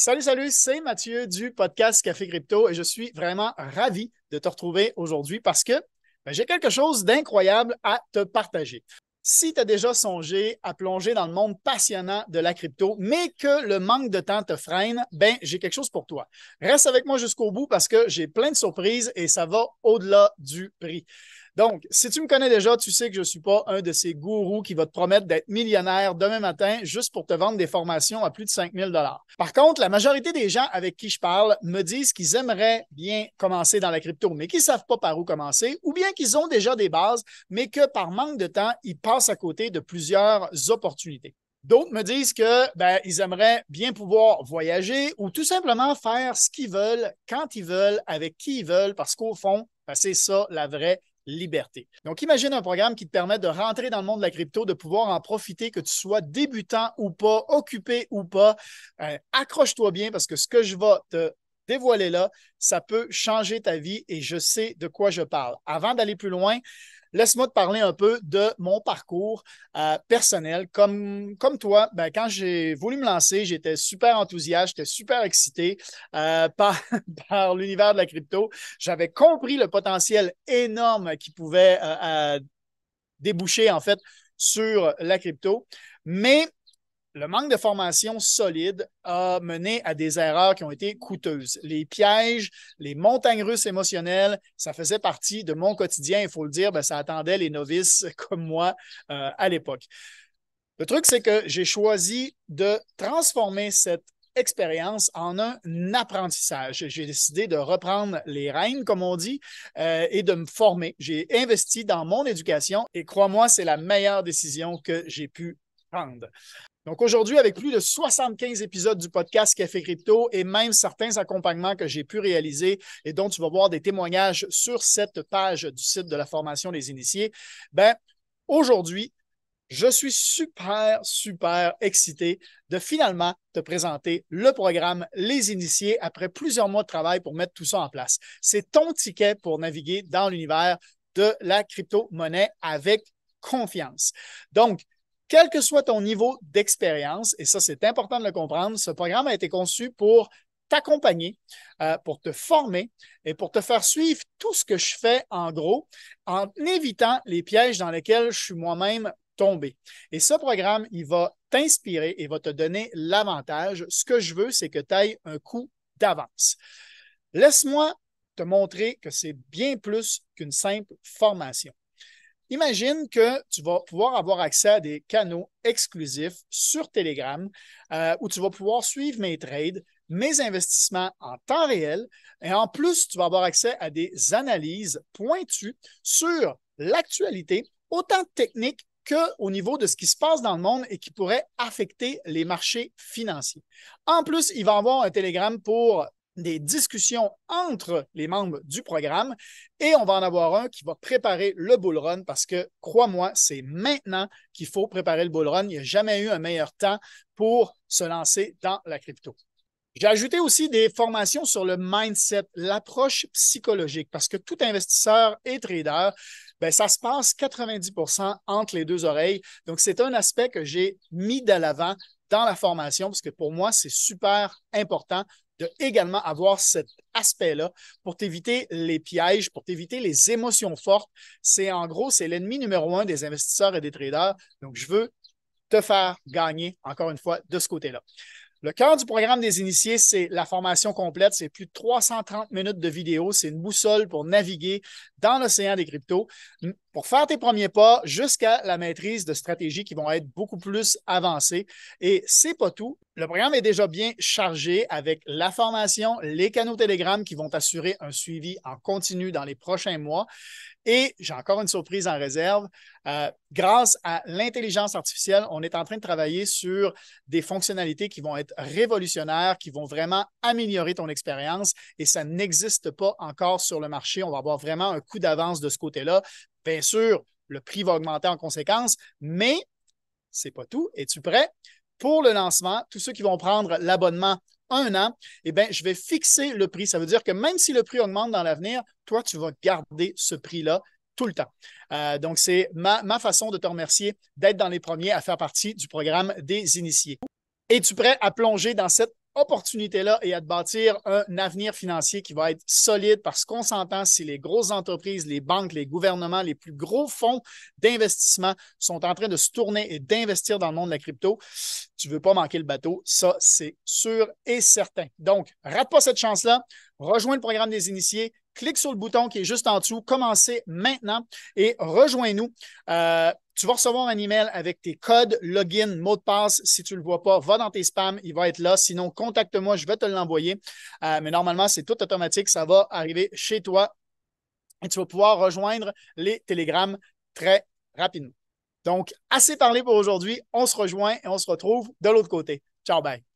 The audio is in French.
Salut, salut, c'est Mathieu du podcast Café Crypto et je suis vraiment ravi de te retrouver aujourd'hui parce que ben, j'ai quelque chose d'incroyable à te partager. Si tu as déjà songé à plonger dans le monde passionnant de la crypto, mais que le manque de temps te freine, ben j'ai quelque chose pour toi. Reste avec moi jusqu'au bout parce que j'ai plein de surprises et ça va au-delà du prix. Donc, si tu me connais déjà, tu sais que je ne suis pas un de ces gourous qui va te promettre d'être millionnaire demain matin juste pour te vendre des formations à plus de 5000 000 Par contre, la majorité des gens avec qui je parle me disent qu'ils aimeraient bien commencer dans la crypto, mais qu'ils ne savent pas par où commencer, ou bien qu'ils ont déjà des bases, mais que par manque de temps, ils passent à côté de plusieurs opportunités. D'autres me disent que ben, ils aimeraient bien pouvoir voyager ou tout simplement faire ce qu'ils veulent, quand ils veulent, avec qui ils veulent, parce qu'au fond, ben, c'est ça la vraie liberté. Donc, imagine un programme qui te permet de rentrer dans le monde de la crypto, de pouvoir en profiter, que tu sois débutant ou pas, occupé ou pas. Euh, accroche-toi bien parce que ce que je vais te dévoilez-la. Ça peut changer ta vie et je sais de quoi je parle. Avant d'aller plus loin, laisse-moi te parler un peu de mon parcours euh, personnel. Comme, comme toi, ben, quand j'ai voulu me lancer, j'étais super enthousiaste, j'étais super excité euh, par, l'univers de la crypto. J'avais compris le potentiel énorme qui pouvait euh, déboucher en fait sur la crypto. Mais le manque de formation solide a mené à des erreurs qui ont été coûteuses. Les pièges, les montagnes russes émotionnelles, ça faisait partie de mon quotidien, il faut le dire, ben, ça attendait les novices comme moi euh, à l'époque. Le truc, c'est que j'ai choisi de transformer cette expérience en un apprentissage. J'ai décidé de reprendre les rênes, comme on dit, euh, et de me former. J'ai investi dans mon éducation et crois-moi, c'est la meilleure décision que j'ai pu prendre. Donc aujourd'hui, avec plus de 75 épisodes du podcast Café Crypto et même certains accompagnements que j'ai pu réaliser et dont tu vas voir des témoignages sur cette page du site de la formation des initiés, ben aujourd'hui, je suis super, super excité de finalement te présenter le programme Les Initiés après plusieurs mois de travail pour mettre tout ça en place. C'est ton ticket pour naviguer dans l'univers de la crypto-monnaie avec confiance. Donc, quel que soit ton niveau d'expérience, et ça c'est important de le comprendre, ce programme a été conçu pour t'accompagner, euh, pour te former et pour te faire suivre tout ce que je fais en gros, en évitant les pièges dans lesquels je suis moi-même tombé. Et ce programme, il va t'inspirer et va te donner l'avantage. Ce que je veux, c'est que tu ailles un coup d'avance. Laisse-moi te montrer que c'est bien plus qu'une simple formation. Imagine que tu vas pouvoir avoir accès à des canaux exclusifs sur Telegram euh, où tu vas pouvoir suivre mes trades, mes investissements en temps réel. Et en plus, tu vas avoir accès à des analyses pointues sur l'actualité, autant technique qu'au niveau de ce qui se passe dans le monde et qui pourrait affecter les marchés financiers. En plus, il va avoir un Telegram pour des discussions entre les membres du programme et on va en avoir un qui va préparer le bull run parce que, crois-moi, c'est maintenant qu'il faut préparer le bull run. Il n'y a jamais eu un meilleur temps pour se lancer dans la crypto. J'ai ajouté aussi des formations sur le mindset, l'approche psychologique, parce que tout investisseur et trader, ben, ça se passe 90 entre les deux oreilles. Donc, c'est un aspect que j'ai mis de l'avant dans la formation, parce que pour moi, c'est super important de également avoir cet aspect-là pour t'éviter les pièges, pour t'éviter les émotions fortes. C'est en gros, c'est l'ennemi numéro un des investisseurs et des traders. Donc, je veux te faire gagner, encore une fois, de ce côté-là. Le cœur du programme des initiés, c'est la formation complète. C'est plus de 330 minutes de vidéos. C'est une boussole pour naviguer dans l'océan des cryptos pour faire tes premiers pas jusqu'à la maîtrise de stratégies qui vont être beaucoup plus avancées. Et c'est pas tout. Le programme est déjà bien chargé avec la formation, les canaux Telegram qui vont assurer un suivi en continu dans les prochains mois. Et j'ai encore une surprise en réserve. Euh, grâce à l'intelligence artificielle, on est en train de travailler sur des fonctionnalités qui vont être révolutionnaires, qui vont vraiment améliorer ton expérience et ça n'existe pas encore sur le marché. On va avoir vraiment un Coup d'avance de ce côté-là. Bien sûr, le prix va augmenter en conséquence, mais c'est pas tout. Es-tu prêt? Pour le lancement, tous ceux qui vont prendre l'abonnement un an, eh bien, je vais fixer le prix. Ça veut dire que même si le prix augmente dans l'avenir, toi, tu vas garder ce prix-là tout le temps. Euh, donc, c'est ma, ma façon de te remercier d'être dans les premiers à faire partie du programme des initiés. Es-tu prêt à plonger dans cette opportunité-là et à te bâtir un avenir financier qui va être solide parce qu'on s'entend si les grosses entreprises, les banques, les gouvernements, les plus gros fonds d'investissement sont en train de se tourner et d'investir dans le monde de la crypto, tu ne veux pas manquer le bateau. Ça, c'est sûr et certain. Donc, rate pas cette chance-là. Rejoins le programme des initiés clique sur le bouton qui est juste en dessous, commencez maintenant et rejoins-nous. Euh, tu vas recevoir un email avec tes codes, login, mot de passe. Si tu ne le vois pas, va dans tes spams, il va être là. Sinon, contacte-moi, je vais te l'envoyer. Euh, mais normalement, c'est tout automatique, ça va arriver chez toi et tu vas pouvoir rejoindre les télégrammes très rapidement. Donc, assez parlé pour aujourd'hui. On se rejoint et on se retrouve de l'autre côté. Ciao, bye.